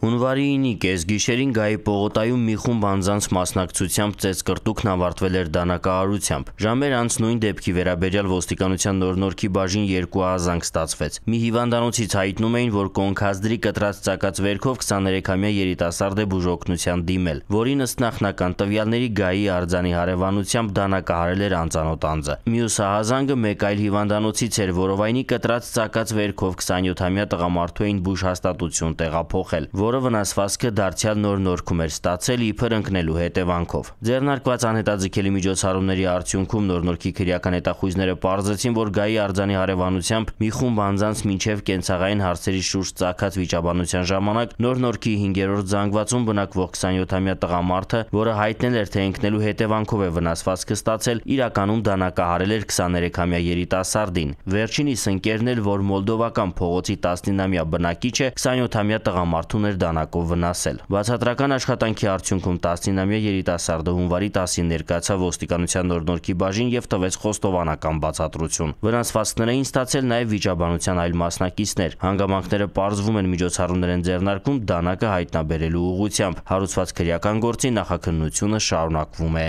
Հունվարի 9-ի կեսգիշերին Գայի Պողոտայում մի խումբ անձանց մասնակցությամբ ծեցկրտուկն ավարտվել էր դանակահարությամբ։ Ժամեր անց նույն դեպքի վերաբերյալ ոստիկանության նորնորքի բաժին 2 ազանգ ստացվեց։ Մի հիվանդանոցից հայտնում էին, որ կոնքազդրի կտրած ծակած վերքով 23-ամյա երիտասարդ է բուժօգնության դիմել, որին ըստ նախնական տվյալների Գայի արձանի հարևանությամբ դանակահարել էր անծանոթ անձը։ Մյուս ահազանգը մեկ այլ հիվանդանոցից էր, որով այնի կտրած ծակած վերքով 27-ամյա տղամարդու էին բուժհաստատություն տեղափոխել, որ որը վնասվածքը դարձյալ նոր նորքում էր ստացել իբր ընկնելու հետևանքով։ Ձեռնարկված անհետաձգելի միջոցառումների արդյունքում նոր նորքի քրեական հետախույզները պարզեցին, որ գայի արձանի հարևանությամբ մի խումբ անձանց մինչև կենցաղային հարցերի շուրջ ծագած վիճաբանության ժամանակ նոր նորքի 5-րդ զանգվածում բնակվող 27-ամյա տղամարդը, որը հայտնել էր, թե ընկնելու հետևանքով է վնասվածքը ստացել, իրականում դանակահարել էր 23-ամյա երիտասարդին։ Վերջինիս ընկերն էլ, որ մոլդովական փողոցի 19-ամյա բնակիչ է, 27-ամյա տղամարդուն էր դանակով վնասել։ Բացատրական աշխատանքի արդյունքում 19-ամյա երիտասարդը հունվարի 10-ին ներկայացավ ոստիկանության օրդնորքի բաժին եւ տվեց խոստովանական բացատրություն։ Վնասվածքները էին ստացել նաեւ վիճաբանության այլ մասնակիցներ։ Հանգամանքները պարզվում են միջոցառումներ են ձեռնարկում դանակը հայտնաբերելու ուղղությամբ։ Հարուցված քրեական գործի նախաքննությունը շարունակվում է։